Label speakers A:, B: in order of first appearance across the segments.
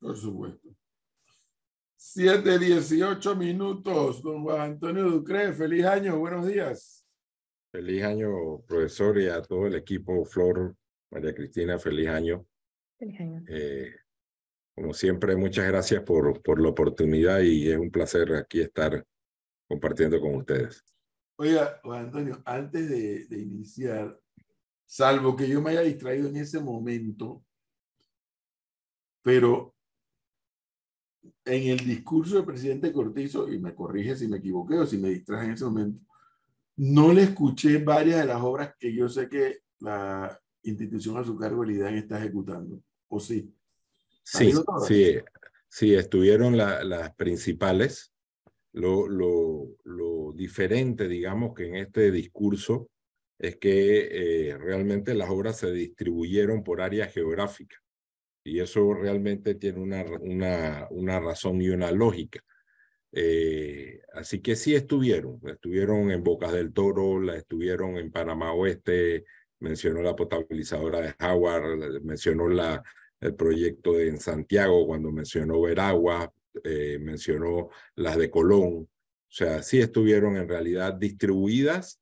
A: Por supuesto. Siete, dieciocho minutos, don Juan Antonio Ducre. Feliz año, buenos días.
B: Feliz año, profesor, y a todo el equipo, Flor, María Cristina, feliz año. Feliz año. Eh, como siempre, muchas gracias por, por la oportunidad y es un placer aquí estar compartiendo con ustedes.
A: Oiga, Juan Antonio, antes de, de iniciar, salvo que yo me haya distraído en ese momento, pero en el discurso del presidente Cortizo, y me corrige si me equivoqué o si me distraje en ese momento, no le escuché varias de las obras que yo sé que la institución a su cargo, el IDAN, está ejecutando. ¿O sí? Sí, sí,
B: sí, estuvieron las principales. Lo, diferente, digamos, que en este discurso es que eh, realmente las obras se distribuyeron por área geográfica. Y eso realmente tiene una, una, una razón y una lógica. Eh, así que sí estuvieron, estuvieron en Bocas del Toro, la estuvieron en Panamá Oeste, mencionó la potabilizadora de Howard, mencionó la, el proyecto de, en Santiago cuando mencionó Veragua, eh, mencionó las de Colón. O sea, sí estuvieron en realidad distribuidas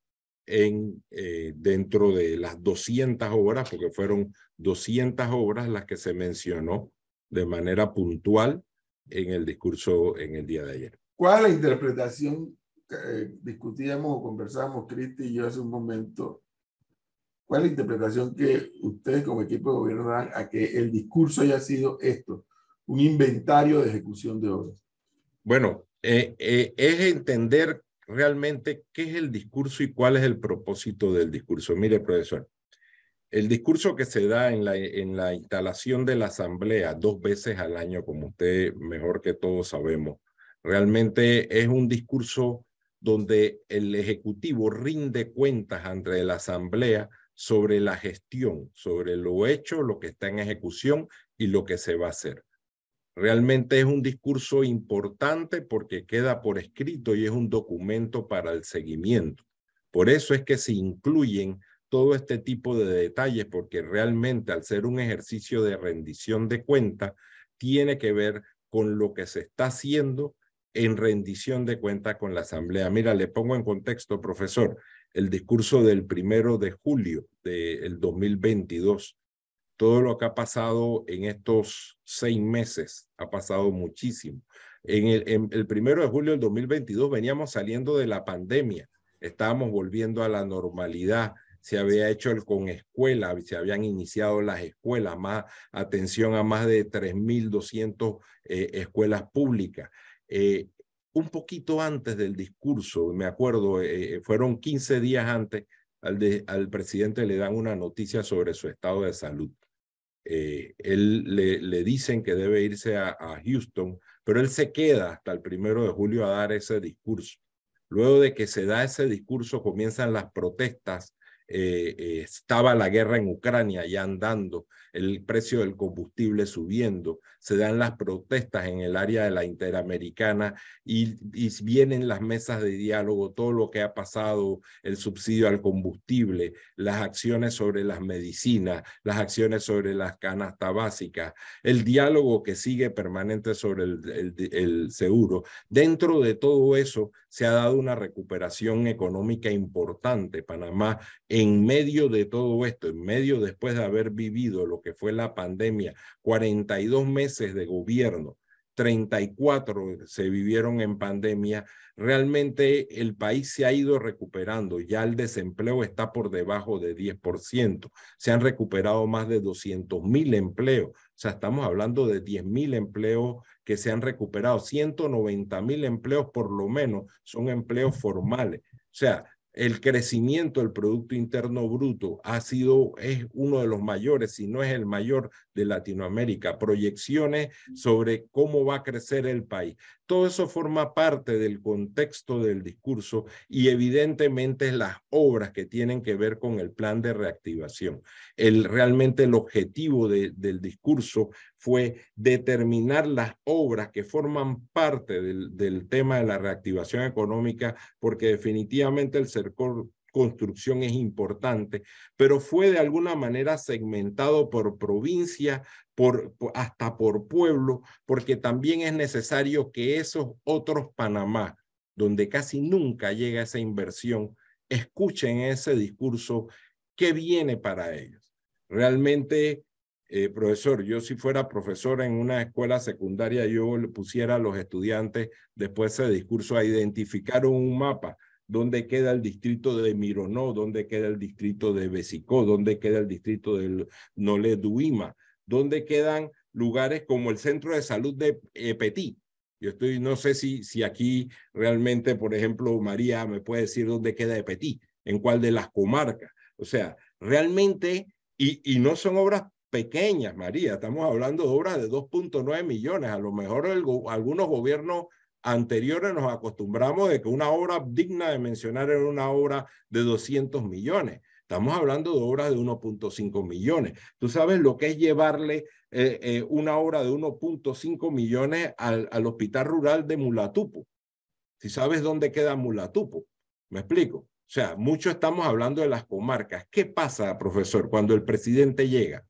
B: en, eh, dentro de las 200 obras, porque fueron 200 obras las que se mencionó de manera puntual en el discurso en el día de ayer.
A: ¿Cuál es la interpretación que eh, discutíamos o conversábamos Cristi y yo hace un momento, ¿cuál es la interpretación que ustedes como equipo de gobierno dan a que el discurso haya sido esto, un inventario de ejecución de obras?
B: Bueno, eh, es entender realmente qué es el discurso y cuál es el propósito del discurso. Mire, profesor, el discurso que se da en la, en la instalación de la asamblea dos veces al año, como usted mejor que todos sabemos, realmente es un discurso donde el Ejecutivo rinde cuentas ante la Asamblea sobre la gestión, sobre lo hecho, lo que está en ejecución y lo que se va a hacer. Realmente es un discurso importante porque queda por escrito y es un documento para el seguimiento. Por eso es que se incluyen todo este tipo de detalles porque realmente al ser un ejercicio de rendición de cuenta, tiene que ver con lo que se está haciendo en rendición de cuenta con la Asamblea. Mira, le pongo en contexto, profesor, el discurso del primero de julio del 2022 todo lo que ha pasado en estos seis meses ha pasado muchísimo. En el, primero de julio del 2022 veníamos saliendo de la pandemia, estábamos volviendo a la normalidad, se había hecho el con escuela, se habían iniciado las escuelas, más atención a más de 3.200 eh, escuelas públicas. Eh, un poquito antes del discurso, me acuerdo, eh, fueron 15 días antes, al, al presidente le dan una noticia sobre su estado de salud. Eh, él le, le, dicen que debe irse a, Houston, pero él se queda hasta el primero de julio a dar ese discurso. Luego de que se da ese discurso, comienzan las protestas eh, eh, estaba la guerra en Ucrania ya andando, el precio del combustible subiendo, se dan las protestas en el área de la interamericana y, vienen las mesas de diálogo, todo lo que ha pasado, el subsidio al combustible, las acciones sobre las medicinas, las acciones sobre las canastas básicas, el diálogo que sigue permanente sobre el, seguro. Dentro de todo eso se ha dado una recuperación económica importante. Panamá en medio de todo esto, en medio después de haber vivido lo que fue la pandemia, 42 meses de gobierno, 34 se vivieron en pandemia, realmente el país se ha ido recuperando, ya el desempleo está por debajo de 10%, se han recuperado más de 200 mil empleos, o sea, estamos hablando de 10 mil empleos que se han recuperado, 190 mil empleos por lo menos son empleos formales, o sea, el crecimiento del Producto Interno Bruto ha sido, es uno de los mayores, si no es el mayor de Latinoamérica, proyecciones sobre cómo va a crecer el país. Todo eso forma parte del contexto del discurso y evidentemente las obras que tienen que ver con el plan de reactivación. El, realmente el objetivo del discurso fue determinar las obras que forman parte del, tema de la reactivación económica, porque definitivamente el CERCOR construcción es importante, pero fue de alguna manera segmentado por provincia, por, hasta por pueblo, porque también es necesario que esos otros Panamá, donde casi nunca llega esa inversión, escuchen ese discurso que viene para ellos. Realmente, eh, profesor, yo si fuera profesor en una escuela secundaria, yo le pusiera a los estudiantes después de ese discurso a identificar un mapa dónde queda el distrito de Mironó, dónde queda el distrito de Besicó, dónde queda el distrito de Duima? dónde quedan lugares como el centro de salud de eh, Petit. Yo estoy, no sé si, si aquí realmente, por ejemplo, María me puede decir dónde queda Petit, en cuál de las comarcas. O sea, realmente, y, y no son obras pequeñas, María, estamos hablando de obras de 2.9 millones. A lo mejor algunos gobiernos anteriores nos acostumbramos de que una obra digna de mencionar era una obra de 200 millones. Estamos hablando de obras de 1.5 millones. Tú sabes lo que es llevarle eh, eh, una obra de 1.5 millones al, al, hospital rural de Mulatupo. Si sabes dónde queda Mulatupo, me explico. O sea, mucho estamos hablando de las comarcas. ¿Qué pasa, profesor, cuando el presidente llega?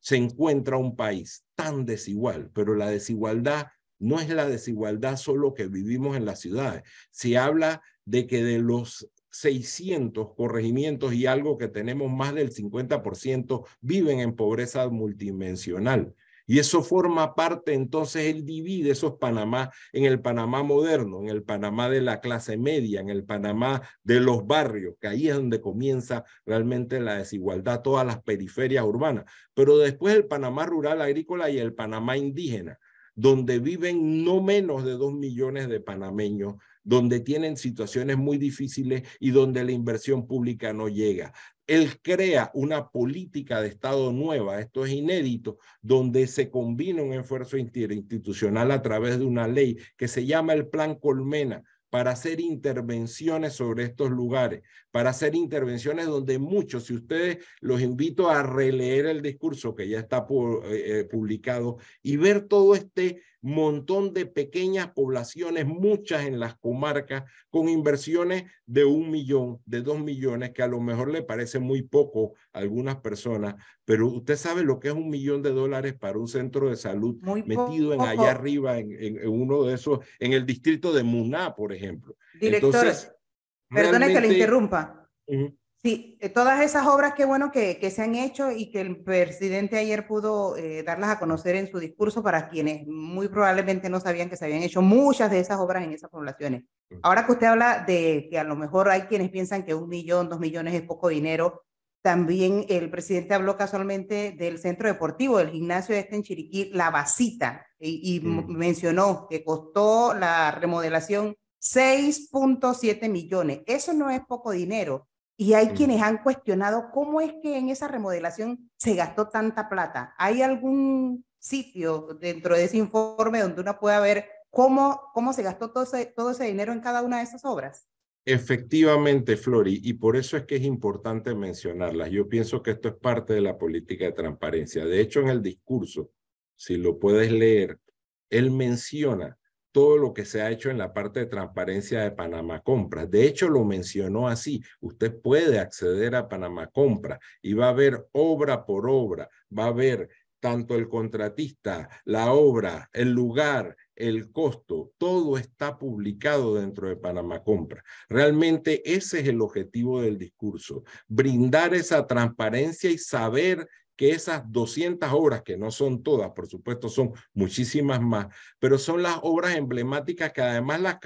B: Se encuentra un país tan desigual, pero la desigualdad no es la desigualdad solo que vivimos en las ciudades. Se habla de que de los 600 corregimientos y algo que tenemos más del 50% viven en pobreza multidimensional. Y eso forma parte, entonces él divide esos Panamá en el Panamá moderno, en el Panamá de la clase media, en el Panamá de los barrios, que ahí es donde comienza realmente la desigualdad, todas las periferias urbanas. Pero después el Panamá rural agrícola y el Panamá indígena donde viven no menos de dos millones de panameños, donde tienen situaciones muy difíciles y donde la inversión pública no llega. Él crea una política de Estado nueva, esto es inédito, donde se combina un esfuerzo interinstitucional a través de una ley que se llama el Plan Colmena, para hacer intervenciones sobre estos lugares, para hacer intervenciones donde muchos, si ustedes los invito a releer el discurso que ya está eh, eh, publicado y ver todo este montón de pequeñas poblaciones, muchas en las comarcas, con inversiones de un millón, de dos millones, que a lo mejor le parece muy poco a algunas personas, pero usted sabe lo que es un millón de dólares para un centro de salud metido en allá arriba, en, uno de esos, en el distrito de Muná, por ejemplo. Director, Entonces,
A: perdone que le interrumpa.
B: Sí, eh, todas esas obras que bueno que, se han hecho y que el presidente ayer pudo eh, darlas a conocer en su discurso para quienes muy probablemente no sabían que se habían hecho muchas de esas obras en esas poblaciones. Ahora que usted habla de que a lo mejor hay quienes piensan que un millón, dos millones es poco dinero, también el presidente habló casualmente del centro deportivo, del gimnasio este en Chiriquí, La Basita, y, mm. mencionó que costó la remodelación 6.7 millones. Eso no es poco dinero y hay quienes han cuestionado cómo es que en esa remodelación se gastó tanta plata. ¿Hay algún sitio dentro de ese informe donde uno pueda ver cómo, cómo se gastó todo todo ese dinero en cada una de esas obras? Efectivamente, Flori, y por eso es que es importante mencionarlas. Yo pienso que esto es parte de la política de transparencia. De hecho, en el discurso, si lo puedes leer, él menciona todo lo que se ha hecho en la parte de transparencia de Panamá Compras. De hecho, lo mencionó así. Usted puede acceder a Panamá Compras y va a ver obra por obra, va a ver tanto el contratista, la obra, el lugar, el costo, todo está publicado dentro de Panamá Compra. Realmente ese es el objetivo del discurso, brindar esa transparencia y saber que esas 200 obras, que no son todas, por supuesto, son muchísimas más, pero son las obras emblemáticas que además las,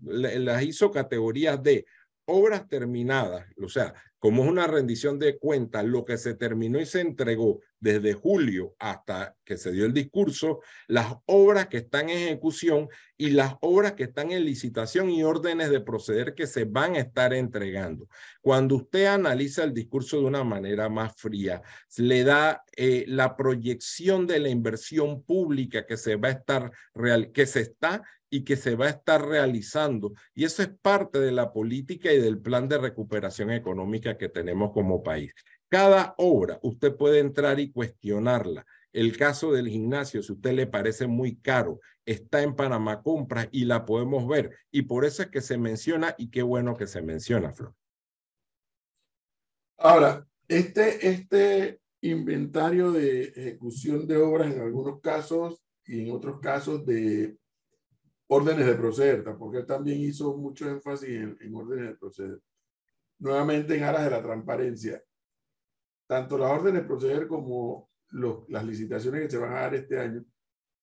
B: las hizo categorías de obras terminadas, o sea, como es una rendición de cuentas, lo que se terminó y se entregó desde julio hasta que se dio el discurso, las obras que están en ejecución y las obras que están en licitación y órdenes de proceder que se van a estar entregando. Cuando usted analiza el discurso de una manera más fría, le da eh, la proyección de la inversión pública que se va a estar real, que se está y que se va a estar realizando. Y eso es parte de la política y del plan de recuperación económica que tenemos como país. Cada obra usted puede entrar y cuestionarla. El caso del gimnasio, si a usted le parece muy caro, está en Panamá Compras y la podemos ver. Y por eso es que se menciona y qué bueno que se menciona, Flor. Ahora, este,
A: este inventario de ejecución de obras en algunos casos y en otros casos de órdenes de proceder, porque él también hizo mucho énfasis en, en órdenes de proceder. Nuevamente en aras de la transparencia, tanto las órdenes de proceder como las licitaciones que se van a dar este año,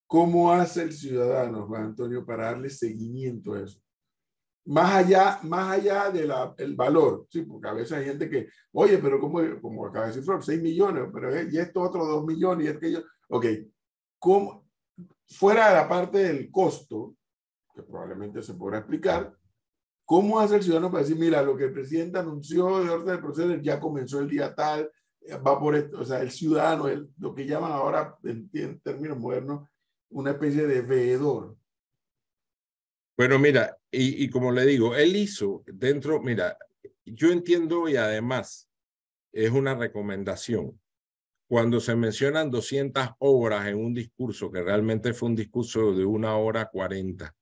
A: ¿cómo hace el ciudadano, Juan Antonio, para darle seguimiento a eso? Más allá, más allá del el valor, sí, porque a veces hay gente que, oye, pero ¿cómo, como acaba de decir Flor, 6 millones, pero y esto otro 2 millones, y es que yo, ok, ¿cómo, fuera de la parte del costo, que probablemente se podrá explicar, ¿cómo hace el ciudadano para decir, mira, lo que el presidente anunció de orden de proceder ya comenzó el día tal, eh, va por esto? O sea, el ciudadano, el, lo que llaman ahora en, términos modernos, una especie de veedor.
B: Bueno, mira, y, y, como le digo, él hizo dentro, mira, yo entiendo y además es una recomendación. Cuando se mencionan 200 obras en un discurso, que realmente fue un discurso de una hora 40,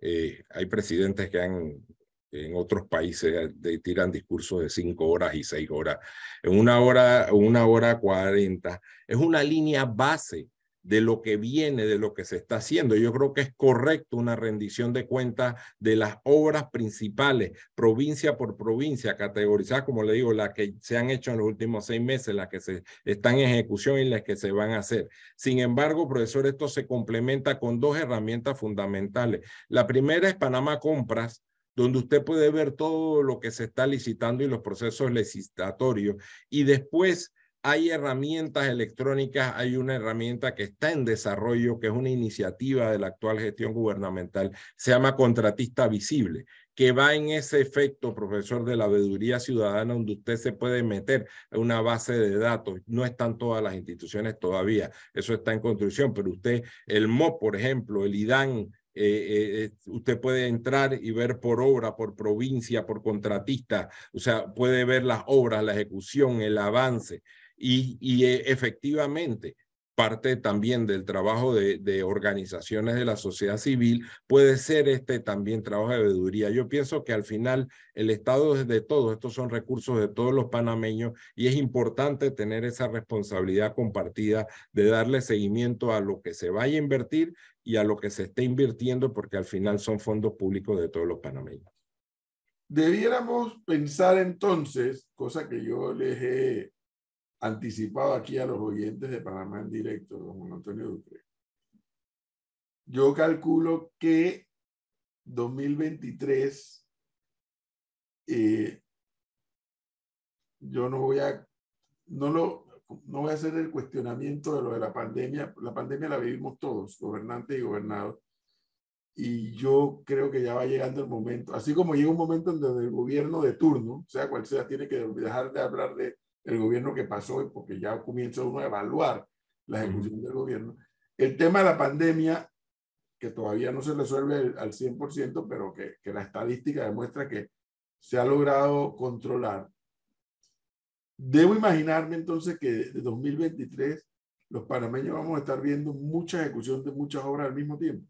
B: eh, hay presidentes que han, en otros países, tiran discursos de cinco horas y seis horas. En una hora, una hora cuarenta. Es una línea base de lo que viene, de lo que se está haciendo. Yo creo que es correcto una rendición de cuentas de las obras principales, provincia por provincia, categorizadas, como le digo, las que se han hecho en los últimos seis meses, las que se están en ejecución y las que se van a hacer. Sin embargo, profesor, esto se complementa con dos herramientas fundamentales. La primera es Panamá Compras, donde usted puede ver todo lo que se está licitando y los procesos licitatorios. Y después hay herramientas electrónicas, hay una herramienta que está en desarrollo, que es una iniciativa de la actual gestión gubernamental, se llama Contratista Visible, que va en ese efecto, profesor, de la veeduría ciudadana, donde usted se puede meter a una base de datos. No están todas las instituciones todavía, eso está en construcción, pero usted, el MOP, por ejemplo, el IDAN, eh, eh, usted puede entrar y ver por obra, por provincia, por contratista, o sea, puede ver las obras, la ejecución, el avance. Y, eh, efectivamente, parte también del trabajo de, organizaciones de la sociedad civil puede ser este también trabajo de veeduría. Yo pienso que al final el Estado es de todos, estos son recursos de todos los panameños y es importante tener esa responsabilidad compartida de darle seguimiento a lo que se vaya a invertir y a lo que se esté invirtiendo porque al final son fondos públicos de todos los panameños.
A: Debiéramos pensar entonces, cosa que yo les he anticipado aquí a los oyentes de Panamá en directo, don Juan Antonio Ducre. Yo calculo que 2023, eh, yo no voy a, no lo, no voy a hacer el cuestionamiento de lo de la pandemia. La pandemia la vivimos todos, gobernantes y gobernados. Y yo creo que ya va llegando el momento, así como llega un momento en donde el gobierno de turno, sea cual sea, tiene que dejar de hablar de el gobierno que pasó, porque ya comienza uno a evaluar la ejecución del gobierno. El tema de la pandemia, que todavía no se resuelve al 100%, pero que, que la estadística demuestra que se ha logrado controlar. Debo imaginarme entonces que de 2023 los panameños vamos a estar viendo mucha ejecución de muchas obras al mismo tiempo.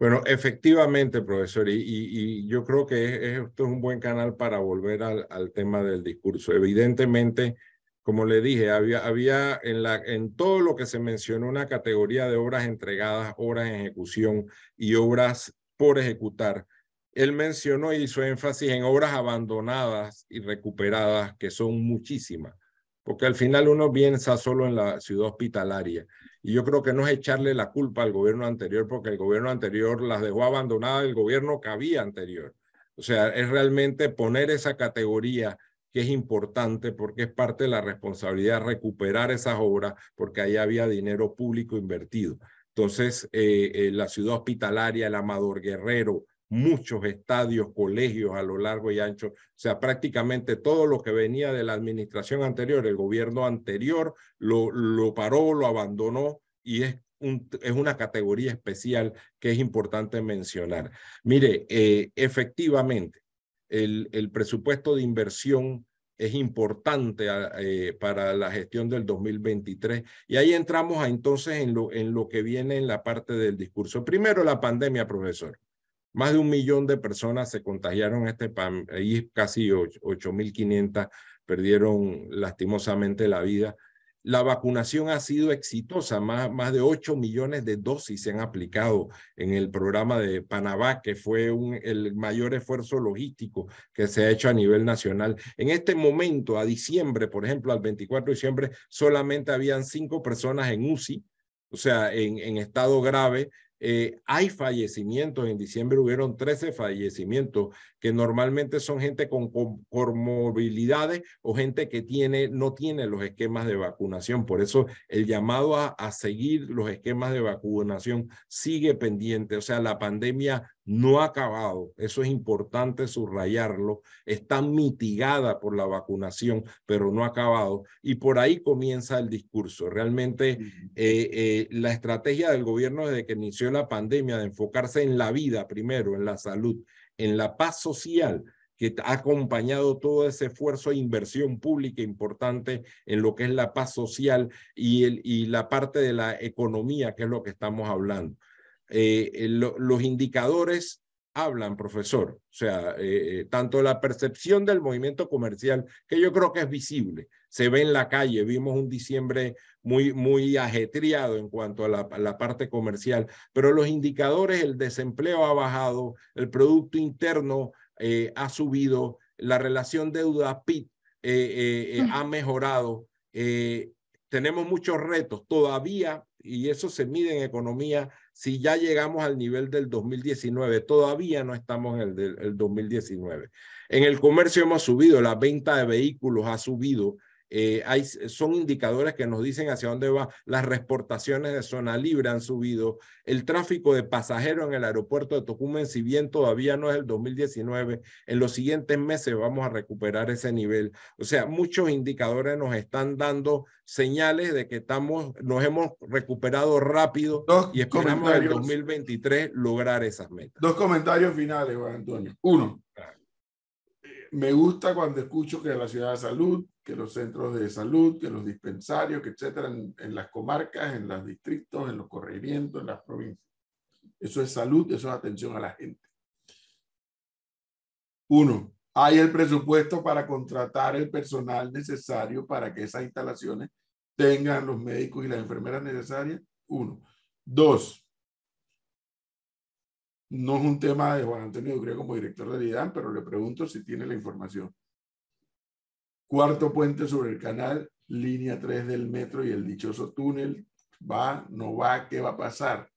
B: Bueno, efectivamente, profesor, y, yo creo que esto es un buen canal para volver al, tema del discurso. Evidentemente, como le dije, había, en, la, en todo lo que se mencionó una categoría de obras entregadas, obras en ejecución y obras por ejecutar. Él mencionó y hizo énfasis en obras abandonadas y recuperadas, que son muchísimas porque al final uno piensa solo en la ciudad hospitalaria. Y yo creo que no es echarle la culpa al gobierno anterior, porque el gobierno anterior las dejó abandonadas el gobierno que había anterior. O sea, es realmente poner esa categoría que es importante porque es parte de la responsabilidad recuperar esas obras porque ahí había dinero público invertido. Entonces, eh, eh, la ciudad hospitalaria, el Amador Guerrero, muchos estadios, colegios a lo largo y ancho. O sea, prácticamente todo lo que venía de la administración anterior, el gobierno anterior, lo, lo paró, lo abandonó y es, un, es una categoría especial que es importante mencionar. Mire, eh, efectivamente, el, el, presupuesto de inversión es importante ah, eh, para la gestión del 2023. Y ahí entramos entonces en lo, en lo que viene en la parte del discurso. Primero, la pandemia, profesor. Más de un millón de personas se contagiaron en este país, casi 8.500 perdieron lastimosamente la vida. La vacunación ha sido exitosa, más, de 8 millones de dosis se han aplicado en el programa de Panamá, que fue el mayor esfuerzo logístico que se ha hecho a nivel nacional. En este momento, a diciembre, por ejemplo, al 24 de diciembre, solamente habían cinco personas en UCI, o sea, en estado grave, eh, hay fallecimientos, en diciembre hubieron 13 fallecimientos, que normalmente son gente con comorbilidades o gente que tiene, no tiene los esquemas de vacunación. Por eso el llamado a, seguir los esquemas de vacunación sigue pendiente. O sea, la pandemia no ha acabado, eso es importante subrayarlo, está mitigada por la vacunación, pero no ha acabado. Y por ahí comienza el discurso. Realmente eh, eh, la estrategia del gobierno desde que inició la pandemia de enfocarse en la vida primero, en la salud, en la paz social, que ha acompañado todo ese esfuerzo e inversión pública importante en lo que es la paz social y, el, y la parte de la economía, que es lo que estamos hablando. Eh, eh, los indicadores hablan, profesor, o sea, eh, tanto la percepción del movimiento comercial, que yo creo que es visible, se ve en la calle. Vimos un diciembre muy, muy ajetreado en cuanto a la, parte comercial, pero los indicadores, el desempleo ha bajado, el Producto Interno eh, ha subido, la relación deuda-PIB eh, eh, mm. ha mejorado. tenemos muchos retos todavía, y eso se mide en economía, si ya llegamos al nivel del 2019, todavía no estamos en el del 2019. En el comercio hemos subido, la venta de vehículos ha subido, eh, hay, son indicadores que nos dicen hacia dónde va. Las exportaciones de zona libre han subido. El tráfico de pasajeros en el aeropuerto de Tocumen, si bien todavía no es el 2019, en los siguientes meses vamos a recuperar ese nivel. O sea, muchos indicadores nos están dando señales de que estamos, nos hemos recuperado rápido y esperamos en 2023 lograr esas metas.
A: Dos comentarios finales, Juan Antonio. Uno me gusta cuando escucho que la ciudad de salud, que los centros de salud, que los dispensarios, que etcétera, en, las comarcas, en los distritos, en los corregimientos, en las provincias. Eso es salud, eso es atención a la gente. Uno, hay el presupuesto para contratar el personal necesario para que esas instalaciones tengan los médicos y las enfermeras necesarias. Uno. Dos, no es un tema de Juan Antonio Ducre como director de IDAN, pero le pregunto si tiene la información. Cuarto puente sobre el canal, línea 3 del metro y el dichoso túnel. ¿Va? ¿No va? ¿Qué va a pasar?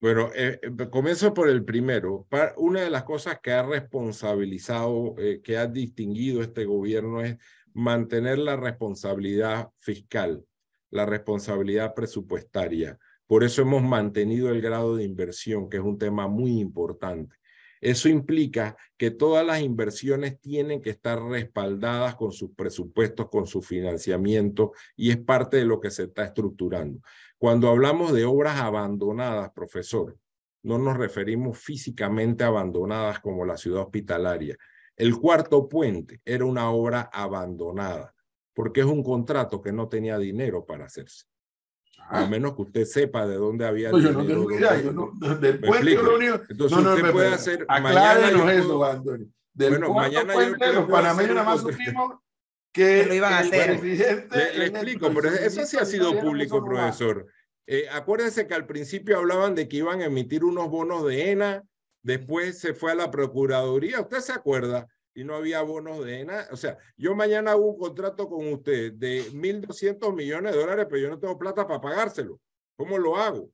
B: Bueno, eh, eh, comienzo por el primero. Una de las cosas que ha responsabilizado, eh, que ha distinguido este gobierno es mantener la responsabilidad fiscal, la responsabilidad presupuestaria. Por eso hemos mantenido el grado de inversión, que es un tema muy importante. Eso implica que todas las inversiones tienen que estar respaldadas con sus presupuestos, con su financiamiento, y es parte de lo que se está estructurando. Cuando hablamos de obras abandonadas, profesor, no nos referimos físicamente abandonadas como la ciudad hospitalaria. El cuarto puente era una obra abandonada, porque es un contrato que no tenía dinero para hacerse a menos que usted sepa de dónde había. Pues yo no tengo idea. Yo
A: no, después Entonces, no, no, usted puede hacer. Aclárenos eso, Antonio. bueno, mañana yo los panameños nada más supimos que lo iban a hacer. Le, explico, pues, pero eso sí ha sido público, profesor.
B: Eh, acuérdense que al principio hablaban de que iban a emitir unos bonos de ENA, después se fue a la Procuraduría, usted se acuerda, y no había bonos de nada. O sea, yo mañana hago un contrato con usted de 1.200 millones de dólares, pero yo no tengo plata para pagárselo. ¿Cómo lo hago?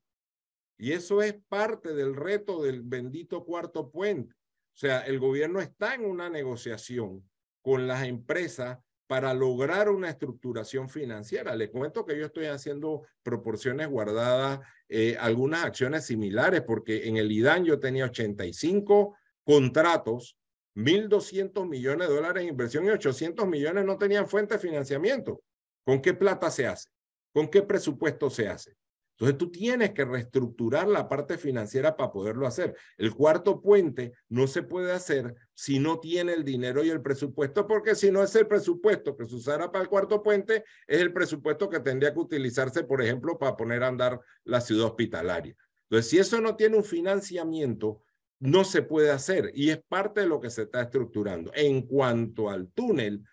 B: Y eso es parte del reto del bendito cuarto puente. O sea, el gobierno está en una negociación con las empresas para lograr una estructuración financiera. le cuento que yo estoy haciendo proporciones guardadas, eh, algunas acciones similares, porque en el IDAN yo tenía 85 contratos 1.200 millones de dólares en inversión y 800 millones no tenían fuente de financiamiento. ¿Con qué plata se hace? ¿Con qué presupuesto se hace? Entonces tú tienes que reestructurar la parte financiera para poderlo hacer. El cuarto puente no se puede hacer si no tiene el dinero y el presupuesto, porque si no es el presupuesto que se usará para el cuarto puente, es el presupuesto que tendría que utilizarse, por ejemplo, para poner a andar la ciudad hospitalaria. Entonces, si eso no tiene un financiamiento, no se puede hacer y es parte de lo que se está estructurando. En cuanto al túnel,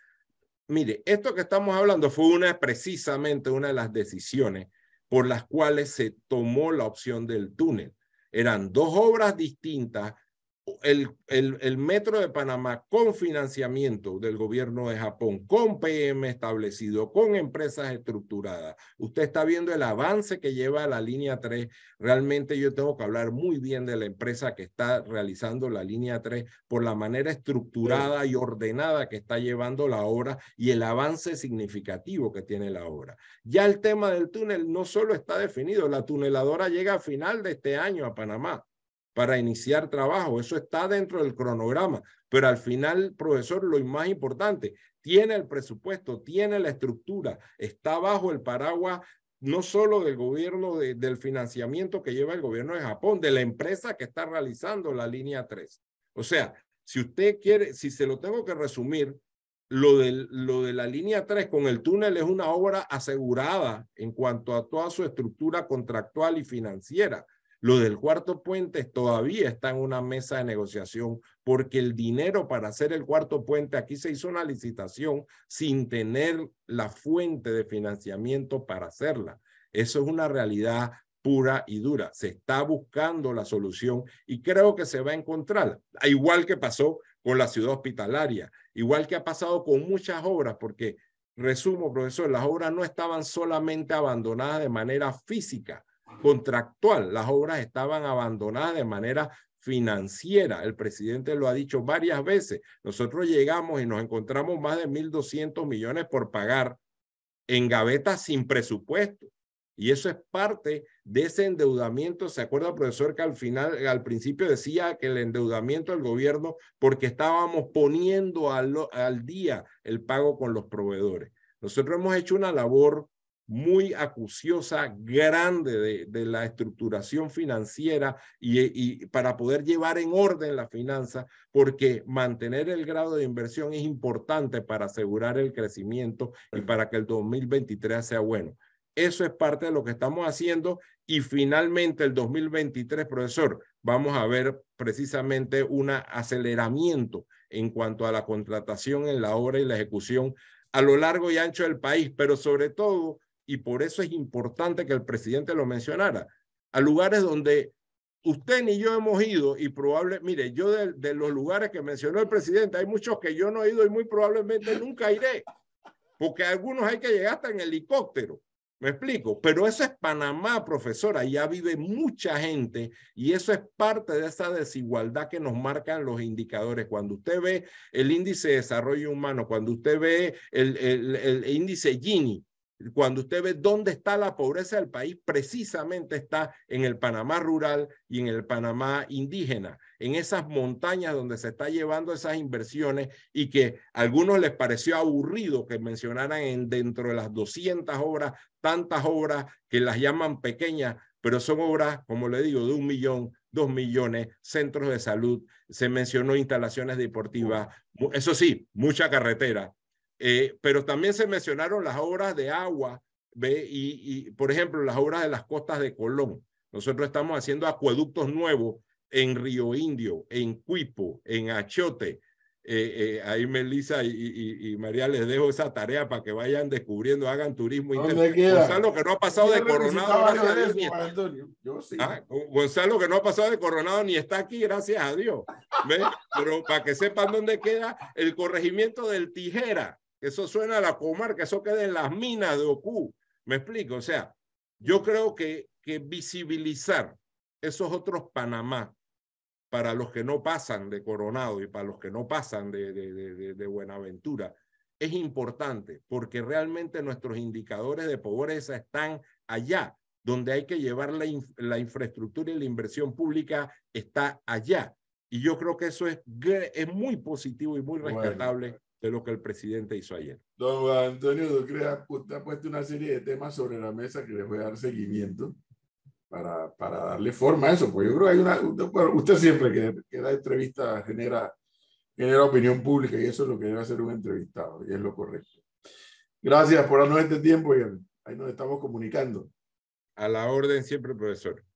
B: mire, esto que estamos hablando fue una precisamente una de las decisiones por las cuales se tomó la opción del túnel. Eran dos obras distintas el, el, metro de Panamá con financiamiento del gobierno de Japón, con PM establecido, con empresas estructuradas. Usted está viendo el avance que lleva la línea 3. Realmente yo tengo que hablar muy bien de la empresa que está realizando la línea 3 por la manera estructurada y ordenada que está llevando la obra y el avance significativo que tiene la obra. Ya el tema del túnel no solo está definido, la tuneladora llega a final de este año a Panamá para iniciar trabajo. Eso está dentro del cronograma, pero al final, profesor, lo más importante, tiene el presupuesto, tiene la estructura, está bajo el paraguas no solo del gobierno, del financiamiento que lleva el gobierno de Japón, de la empresa que está realizando la línea 3. O sea, si usted quiere, si se lo tengo que resumir, lo de, lo de la línea 3 con el túnel es una obra asegurada en cuanto a toda su estructura contractual y financiera. Lo del cuarto puente todavía está en una mesa de negociación porque el dinero para hacer el cuarto puente, aquí se hizo una licitación sin tener la fuente de financiamiento para hacerla. Eso es una realidad pura y dura. Se está buscando la solución y creo que se va a encontrar, igual que pasó con la ciudad hospitalaria, igual que ha pasado con muchas obras, porque resumo, profesor, las obras no estaban solamente abandonadas de manera física, contractual. Las obras estaban abandonadas de manera financiera. El presidente lo ha dicho varias veces. Nosotros llegamos y nos encontramos más de 1.200 millones por pagar en gavetas sin presupuesto. Y eso es parte de ese endeudamiento. ¿Se acuerda, profesor, que al final, al principio decía que el endeudamiento del gobierno porque estábamos poniendo al día el pago con los proveedores? Nosotros hemos hecho una labor muy acuciosa, grande de, la estructuración financiera y, y, para poder llevar en orden la finanza, porque mantener el grado de inversión es importante para asegurar el crecimiento y para que el 2023 sea bueno. Eso es parte de lo que estamos haciendo y finalmente el 2023, profesor, vamos a ver precisamente un aceleramiento en cuanto a la contratación en la obra y la ejecución a lo largo y ancho del país, pero sobre todo y por eso es importante que el presidente lo mencionara, a lugares donde usted ni yo hemos ido y probable, mire, yo de, los lugares que mencionó el presidente, hay muchos que yo no he ido y muy probablemente nunca iré, porque algunos hay que llegar hasta en helicóptero. Me explico, pero eso es Panamá, profesora, ya vive mucha gente y eso es parte de esa desigualdad que nos marcan los indicadores. Cuando usted ve el índice de desarrollo humano, cuando usted ve el, el índice Gini, cuando usted ve dónde está la pobreza del país, precisamente está en el Panamá rural y en el Panamá indígena, en esas montañas donde se está llevando esas inversiones y que a algunos les pareció aburrido que mencionaran en, dentro de las 200 obras, tantas obras que las llaman pequeñas, pero son obras, como le digo, de un millón, dos millones, centros de salud, se mencionó instalaciones deportivas, eso sí, mucha carretera, eh, pero también se mencionaron las obras de agua, ¿ve? Y, por ejemplo, las obras de las costas de Colón. Nosotros estamos haciendo acueductos nuevos en Río Indio, en Cuipo, en Achote. Eh, eh, ahí Melissa y, María les dejo esa tarea para que vayan descubriendo, hagan turismo. Gonzalo que no ha pasado de Coronado, ah, Gonzalo que no ha pasado de Coronado ni está aquí, gracias a Dios. ¿Ve? Pero para que sepan dónde queda el corregimiento del Tijera. Eso suena a la comarca, eso queda en las minas de Ocú, Me explico, o sea, yo creo que, que visibilizar esos otros Panamá para los que no pasan de Coronado y para los que no pasan de, de, Buenaventura es importante porque realmente nuestros indicadores de pobreza están allá, donde hay que llevar la, infraestructura y la inversión pública está allá. Y yo creo que eso es, es muy positivo y muy respetable de lo que el presidente hizo ayer.
A: Don Antonio usted ha puesto una serie de temas sobre la mesa que les voy a dar seguimiento para, para darle forma a eso. Pues yo creo que hay una. Usted siempre que, da entrevista genera, genera opinión pública y eso es lo que debe hacer un entrevistado y es lo correcto. Gracias por darnos este tiempo y ahí nos estamos comunicando. A la orden siempre, profesor.